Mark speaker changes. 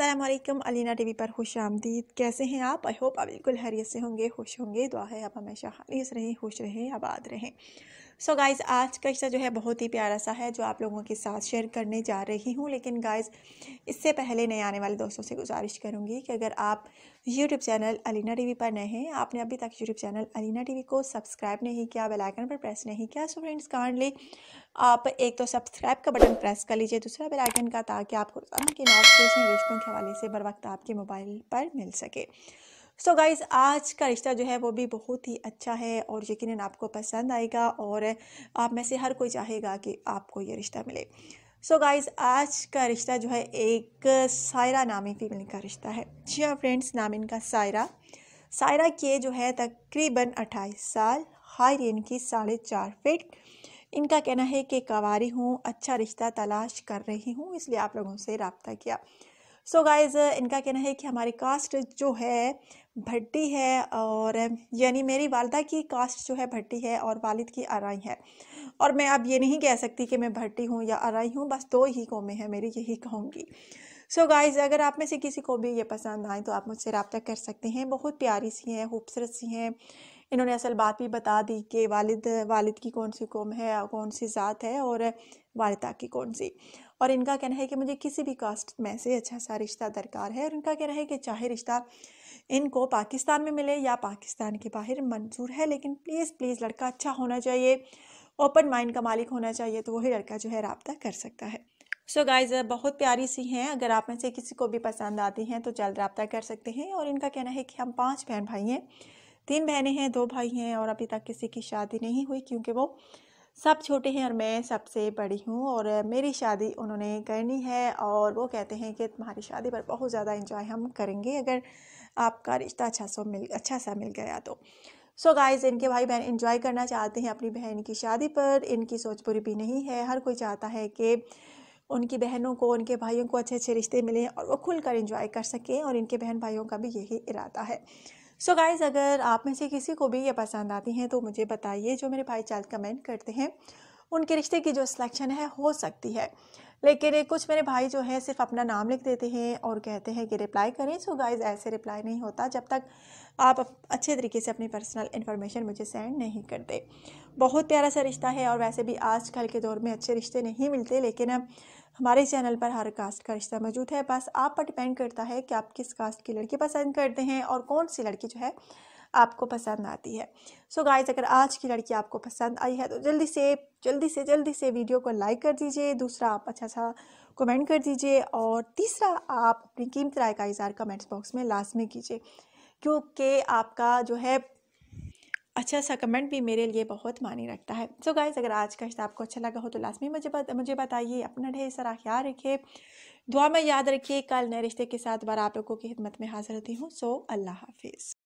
Speaker 1: Aslam Alina we पर खुश आमदीद कैसे हैं आप आई होप आप बिल्कुल हरियत से होंगे खुश होंगे दुआ है आप हमेशा हारियस रहें खुश रहें आबाद रहें सो so गाइज आज का हिस्सा जो है बहुत ही प्यारा सा है जो आप लोगों के साथ शेयर करने जा रही हूँ लेकिन गाइज इससे पहले नए आने वाले दोस्तों से गुजारिश करूँगी कि अगर आप यूट्यूब चैनल अलीना वी पर नए हैं आपने अभी तक YouTube channel Alina T V को सब्सक्राइब नहीं किया बेलाइकन पर प्रेस नहीं किया सो फ्रेंड्स काइंडली आप एक तो सब्सक्राइब का बटन प्रेस कर लीजिए दूसरा बेल आइकन का ताकि आपको रोजाना नोटिफिकेशन रिश्तों के हवाले से बर वक्त आपके मोबाइल पर मिल सके सो so गाइज़ आज का रिश्ता जो है वो भी बहुत ही अच्छा है और यकीन आपको पसंद आएगा और आप में से हर कोई चाहेगा कि आपको ये रिश्ता मिले सो so गाइज़ आज का रिश्ता जो है एक सायरा नामी फीमेल का रिश्ता है जी हाँ फ्रेंड्स नाम इनका सायरा सायरा के जो है तकरीबन अट्ठाईस साल हाई इनकी साढ़े चार फिट इनका कहना है कि कवारी हूँ अच्छा रिश्ता तलाश कर रही हूँ इसलिए आप लोगों से रबता किया सो so गाइज़ इनका कहना है कि हमारी कास्ट जो है भट्टी है और यानी मेरी वालदा की कास्ट जो है भट्टी है और वालिद की आरई है और मैं अब ये नहीं कह सकती कि मैं भट्टी हूँ या आरई हूँ बस दो ही कौमें हैं मेरी यही कहूँगी सो so गाइज़ अगर आप में से किसी को भी ये पसंद आए तो आप मुझसे रबता कर सकते हैं बहुत प्यारी सी हैं खूबसूरत सी हैं इन्होंने असल बात भी बता दी कि वालिद वालिद की कौन सी कौम है कौन सी ज़ात है और वालदा की कौन सी और इनका कहना है कि मुझे किसी भी कास्ट में से अच्छा सा रिश्ता दरकार है और इनका कहना है कि चाहे रिश्ता इनको पाकिस्तान में मिले या पाकिस्तान के बाहर मंजूर है लेकिन प्लीज़ प्लीज़ लड़का अच्छा होना चाहिए ओपन माइंड का मालिक होना चाहिए तो वही लड़का जो है रबता कर सकता है सो so गाइज बहुत प्यारी सी हैं अगर आप में से किसी को भी पसंद आती हैं तो जल्द रबता कर सकते हैं और इनका कहना है कि हम पाँच बहन भाई हैं तीन बहनें हैं दो भाई हैं और अभी तक किसी की शादी नहीं हुई क्योंकि वो सब छोटे हैं और मैं सबसे बड़ी हूँ और मेरी शादी उन्होंने करनी है और वो कहते हैं कि तुम्हारी शादी पर बहुत ज़्यादा इंजॉय हम करेंगे अगर आपका रिश्ता अच्छा सा मिल अच्छा सा मिल गया तो सो so गाइस इनके भाई बहन इंजॉय करना चाहते हैं अपनी बहन की शादी पर इनकी सोच पूरी भी नहीं है हर कोई चाहता है कि उनकी बहनों को उनके भाइयों को अच्छे अच्छे रिश्ते मिलें और वो खुलकर इंजॉय कर सकें और इनके बहन भाइयों का भी यही इरादा है सो so गाइज़ अगर आप में से किसी को भी ये पसंद आती हैं तो मुझे बताइए जो मेरे भाई चाल कमेंट करते हैं उनके रिश्ते की जो सिलेक्शन है हो सकती है लेकिन कुछ मेरे भाई जो है सिर्फ अपना नाम लिख देते हैं और कहते हैं कि रिप्लाई करें सो गाइज ऐसे रिप्लाई नहीं होता जब तक आप अच्छे तरीके से अपनी पर्सनल इन्फॉर्मेशन मुझे सेंड नहीं करते बहुत प्यारा सा रिश्ता है और वैसे भी आजकल के दौर में अच्छे रिश्ते नहीं मिलते लेकिन अब हमारे चैनल पर हर कास्ट का रिश्ता मौजूद है बस आप पर डिपेंड करता है कि आप किस कास्ट की लड़की पसंद करते हैं और कौन सी लड़की जो है आपको पसंद आती है सो so गाइज अगर आज की लड़की आपको पसंद आई है तो जल्दी से जल्दी से जल्दी से वीडियो को लाइक कर दीजिए दूसरा आप अच्छा सा कमेंट कर दीजिए और तीसरा आप अपनी कीमत राय का इजहार कमेंट्स बॉक्स में लाजमी कीजिए क्योंकि आपका जो है अच्छा सा कमेंट भी मेरे लिए बहुत मानी रखता है सो so गाइज़ अगर आज का हिस्सा आपको अच्छा लगा हो तो लाजमी मुझे बत, मुझे बताइए अपना ढेर सारा ख्याल रखिए दुआ में याद रखिए कल नए रिश्ते के साथ बार आप लोगों की खिदमत में हाजिर होती हूँ सो अल्लाह हाफिज़